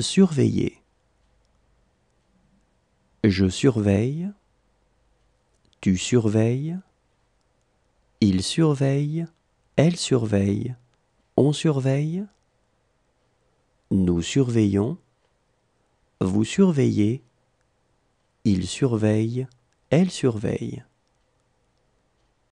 Surveiller. Je surveille. Tu surveilles. Il surveille. Elle surveille. On surveille. Nous surveillons. Vous surveillez. Il surveille. Elle surveille.